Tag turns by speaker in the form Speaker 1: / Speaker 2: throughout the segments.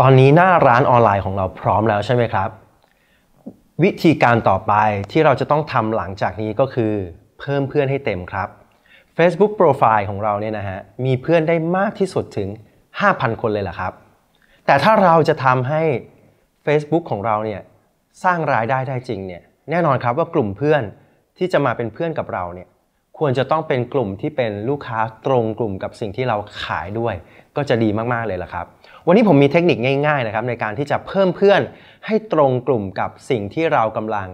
Speaker 1: ตอนนี้หน้าร้านออนไลน์ของเราพร้อมแล้วใช่ไหมครับ วิธีการต่อไปที่เราจะต้องทำหลังจากนี้ก็คือ เพิ่มเพื่อนให้เต็มครับ Facebook Profile ของเราเนี่ยนะฮะมีเพื่อนได้มากที่สุดถึง 5,000 คนเลยล่ะครับ แต่ถ้าเราจะทำให้ Facebook ของเราเนี่ยสร้างรายได้ได้จริงเนี่ยแน่นอนครับว่ากลุ่มเพื่อนที่จะมาเป็นเพื่อนกับเราเนี่ยควรจะต้องเป็นกลุ่มที่เป็นลูกค้าตรงกลุ่มกับสิ่งที่เราขายด้วย ก็จะดีมากๆ เลยล่ะครับวันนี้ผมมีเทคนิคง่ายๆนะครับในการที่จะเพิ่มเพื่อนให้ตรงกลุ่มกับสิ่งที่เรากำลัง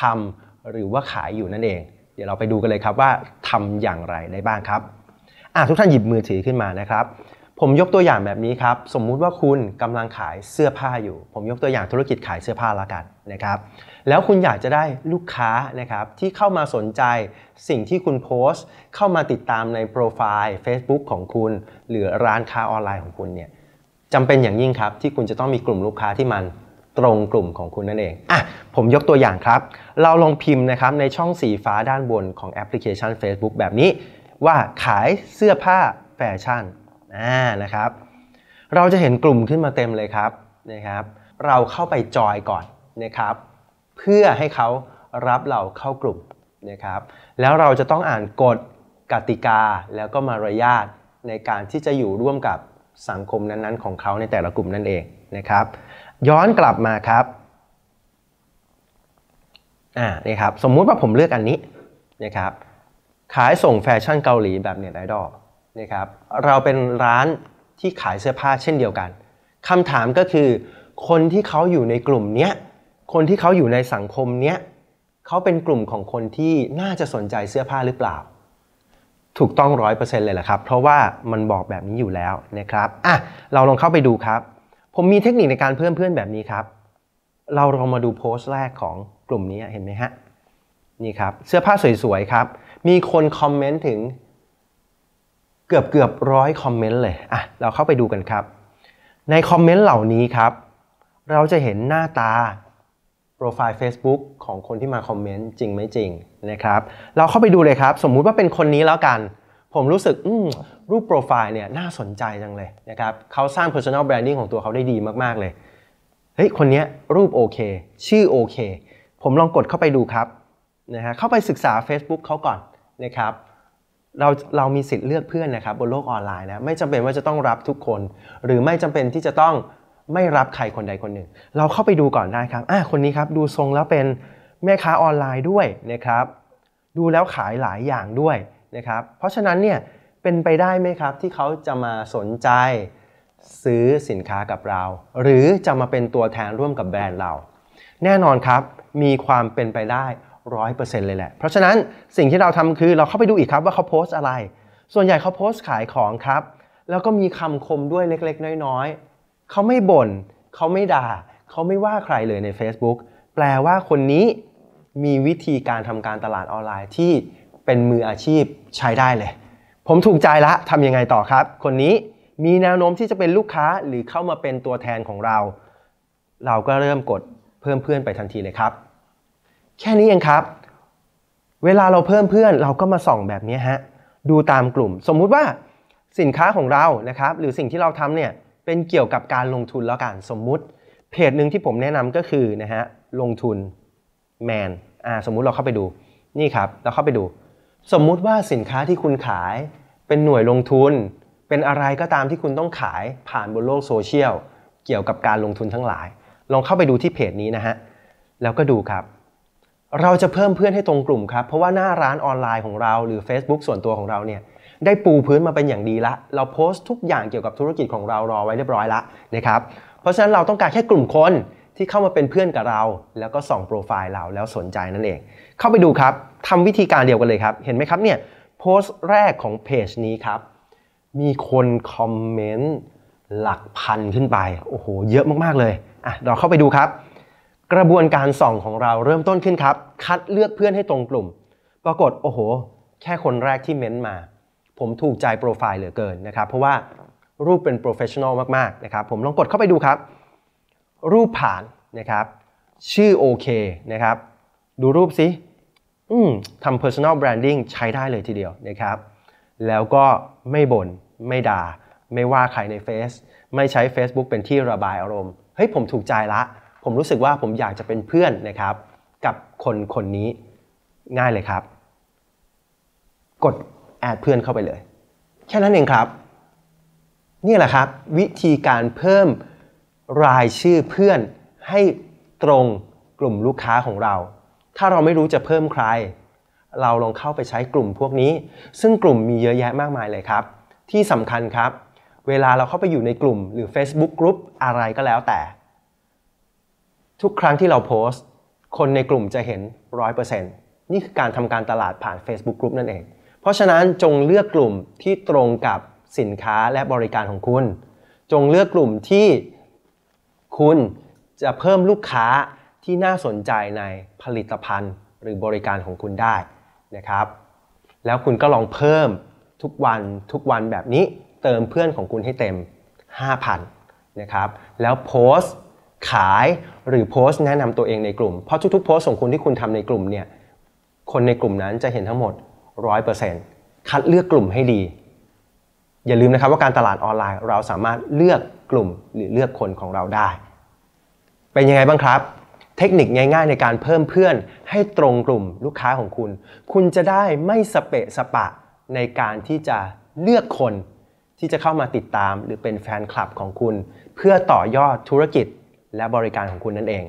Speaker 1: ทำหรือว่าขายอยู่นั่นเอง เดี๋ยวเราไปดูกันเลยครับว่าทำอย่างไรได้บ้างครับ ทุกท่านหยิบมือถือขึ้นมานะครับ ผมยกตัวอย่างแบบนี้ครับ สมมุติว่าคุณกำลังขายเสื้อผ้าอยู่ ผมยกตัวอย่างธุรกิจขายเสื้อผ้าละกันนะครับ แล้วคุณอยากจะได้ลูกค้านะครับที่เข้ามาสนใจสิ่งที่คุณโพสต์เข้ามาติดตามในโปรไฟล์ Facebook ของคุณ หรือร้านค้าออนไลน์ของคุณเนี่ยจำเป็นอย่างยิ่งครับ ที่คุณจะต้องมีกลุ่มลูกค้าที่มันตรงกลุ่มของคุณนั่นเองอ่ะผมยกตัวอย่างครับ เราลองพิมพ์นะครับในช่องสีฟ้าด้านบนของแอปพลิเคชัน Facebook แบบนี้ว่าขายเสื้อผ้าแฟชั่นอ่านะครับ เราจะเห็นกลุ่มขึ้นมาเต็มเลยครับนะครับ เราเข้าไปจอยก่อนนะครับ เพื่อให้เขารับเราเข้ากลุ่มนะครับ แล้วเราจะต้องอ่านกฎกติกาแล้วก็มารยาทในการที่จะอยู่ร่วมกับสังคมนั้นๆของเขาในแต่ละกลุ่มนั่นเองนะครับ ย้อนกลับมาครับอ่านี่ครับสมมุติว่าผมเลือกอันนี้นะครับขายส่งแฟชั่นเกาหลีแบบเน็ตไอดอลนะครับเราเป็นร้านที่ขายเสื้อผ้าเช่นเดียวกันคำถามก็คือ คนที่เขาอยู่ในกลุ่มเนี้ยคนที่เขาอยู่ในสังคมเนี้ยเขาเป็นกลุ่มของคนที่น่าจะสนใจเสื้อผ้าหรือเปล่าถูกต้องร้อยเปอร์เเซ็นลยแหละครับ เพราะว่ามันบอกแบบนี้อยู่แล้วนะครับ อ่ะ เราลองเข้าไปดูครับ ผมมีเทคนิคในการเพื่อนเพื่อนแบบนี้ครับ เราลองมาดูโพสต์แรกของกลุ่มนี้เห็นไหมฮะ นี่ครับ เสื้อผ้าสวยๆครับ มีคนคอมเมนต์ถึงเกือบเกือบร้อยคอมเมนต์เลย อ่ะ เราเข้าไปดูกันครับ ในคอมเมนต์เหล่านี้ครับ เราจะเห็นหน้าตาโปรไฟล์ Facebook ของคนที่มาคอมเมนต์จริงไม่จริงนะครับเราเข้าไปดูเลยครับ สมมุติว่าเป็นคนนี้แล้วกัน ผมรู้สึกรูปโปรไฟล์เนี่ย น่าสนใจจังเลยนะครับเขาสร้าง personal branding ของตัวเขาได้ดีมาก ๆเลย เฮ้ย คนนี้รูปโอเค ชื่อโอเค ผมลองกดเข้าไปดูครับนะฮะเข้าไปศึกษา Facebook เขาก่อนนะครับเราเรามีสิทธิ์เลือกเพื่อนนะครับบนโลกออนไลน์นะไม่จำเป็นว่าจะต้องรับทุกคน หรือไม่จำเป็นที่จะต้องไม่รับใครคนใดคนหนึ่ง เราเข้าไปดูก่อนได้ครับ อ่ะคนนี้ครับดูทรงแล้วเป็นแม่ค้าออนไลน์ด้วยนะครับ ดูแล้วขายหลายอย่างด้วยนะครับ เพราะฉะนั้นเนี่ยเป็นไปได้ไหมครับที่เขาจะมาสนใจซื้อสินค้ากับเรา หรือจะมาเป็นตัวแทนร่วมกับแบรนด์เรา แน่นอนครับมีความเป็นไปได้ร้อยเปอร์เซ็นต์เลยแหละ เพราะฉะนั้นสิ่งที่เราทำคือเราเข้าไปดูอีกครับว่าเขาโพสต์อะไร ส่วนใหญ่เขาโพสต์ขายของครับแล้วก็มีคำคมด้วยเล็กๆ น้อย ๆเขาไม่บน่นเขาไม่ด่าเขาไม่ว่าใครเลยใน Facebook แปลว่าคนนี้มีวิธีการทำการตลาดออนไลน์ที่เป็นมืออาชีพใช้ได้เลย ผมถูกใจละทำยังไงต่อครับ คนนี้มีแนวโน้มที่จะเป็นลูกค้าหรือเข้ามาเป็นตัวแทนของเรา เราก็เริ่มกดเพิ่มเพื่อนไปทันทีเลยครับ แค่นี้เองครับ เวลาเราเพิ่มเพื่อน เราก็มาส่องแบบนี้ฮะดูตามกลุ่ม สมมุติว่าสินค้าของเรานะครับหรือสิ่งที่เราทำเนี่ยเป็นเกี่ยวกับการลงทุนแล้วกันสมมุติเพจหนึ่งที่ผมแนะนำก็คือนะฮะลงทุนแมนอ่าสมมุติเราเข้าไปดูนี่ครับ เราเข้าไปดู สมมุติว่าสินค้าที่คุณขาย เป็นหน่วยลงทุน เป็นอะไรก็ตามที่คุณต้องขายผ่านบนโลกโซเชียลเกี่ยวกับการลงทุนทั้งหลาย ลองเข้าไปดูที่เพจนี้นะฮะแล้วก็ดูครับ เราจะเพิ่มเพื่อนให้ตรงกลุ่มครับ เพราะว่าหน้าร้านออนไลน์ของเรา หรือ Facebook ส่วนตัวของเราเนี่ยได้ปูพื้นมาเป็นอย่างดีละเราโพสต์ทุกอย่างเกี่ยวกับธุรกิจของเรารอไว้เรียบร้อยละนะครับ เพราะฉะนั้นเราต้องการแค่กลุ่มคนที่เข้ามาเป็นเพื่อนกับเรา แล้วก็ส่องโปรไฟล์เราแล้วสนใจนั่นเอง เข้าไปดูครับทำวิธีการเดียวกันเลยครับ เห็นไหมครับเนี่ยโพสต์แรกของเพจนี้ครับ มีคนคอมเมนต์หลักพันขึ้นไป โอ้โห เยอะมากๆเลยอ่ะเราเข้าไปดูครับ กระบวนการส่องของเราเริ่มต้นขึ้นครับ คัดเลือกเพื่อนให้ตรงกลุ่ม ปรากฏโอ้โห แค่คนแรกที่เม้นมาผมถูกใจโปรไฟล์เหลือเกินนะครับ เพราะว่ารูปเป็นโปรเฟชชั่นอลมากๆนะครับ ผมลองกดเข้าไปดูครับ รูปผ่านนะครับ ชื่อโอเคนะครับดูรูปสิอืมทำร์ซันอลแบรนดิ้งใช้ได้เลยทีเดียวนะครับ แล้วก็ไม่บน่นไม่ด่า ไม่ว่าใครในเฟซไม่ใช้ Facebook เป็นที่ระบายอารมณ์เฮ้ยผมถูกใจละ ผมรู้สึกว่าผมอยากจะเป็นเพื่อนนะครับ กับคนคนนี้ง่ายเลยครับ กดแอดเพื่อนเข้าไปเลย แค่นั้นเองครับ นี่แหละครับ วิธีการเพิ่มรายชื่อเพื่อนให้ตรงกลุ่มลูกค้าของเรา ถ้าเราไม่รู้จะเพิ่มใคร เราลองเข้าไปใช้กลุ่มพวกนี้ ซึ่งกลุ่มมีเยอะแยะมากมายเลยครับ ที่สำคัญครับ เวลาเราเข้าไปอยู่ในกลุ่มหรือ Facebook กลุ่มอะไรก็แล้วแต่ ทุกครั้งที่เราโพสต์ คนในกลุ่มจะเห็น 100%นี่คือการทำการตลาดผ่าน Facebook กลุ่มนั่นเองเพราะฉะนั้นจงเลือกกลุ่มที่ตรงกับสินค้าและบริการของคุณ จงเลือกกลุ่มที่คุณจะเพิ่มลูกค้าที่น่าสนใจในผลิตภัณฑ์ หรือบริการของคุณได้ นะครับ แล้วคุณก็ลองเพิ่มทุกวันทุกวันแบบนี้เติมเพื่อนของคุณให้เต็ม 5,000นะครับ แล้วโพสต์ขายหรือโพสต์แนะนำตัวเองในกลุ่ม เพราะทุกๆโพสต์ของคุณที่คุณทำในกลุ่มเนี่ย คนในกลุ่มนั้นจะเห็นทั้งหมด100%คัดเลือกกลุ่มให้ดี อย่าลืมนะครับว่าการตลาดออนไลน์เราสามารถเลือกกลุ่มหรือเลือกคนของเราได้ เป็นยังไงบ้างครับ เทคนิคง่ายๆ ในการเพิ่มเพื่อนให้ตรงกลุ่มลูกค้าของคุณ คุณจะได้ไม่สเปะสปะในการที่จะเลือกคน ที่จะเข้ามาติดตามหรือเป็นแฟนคลับของคุณ เพื่อต่อยอดธุรกิจและบริการของคุณนั่นเอง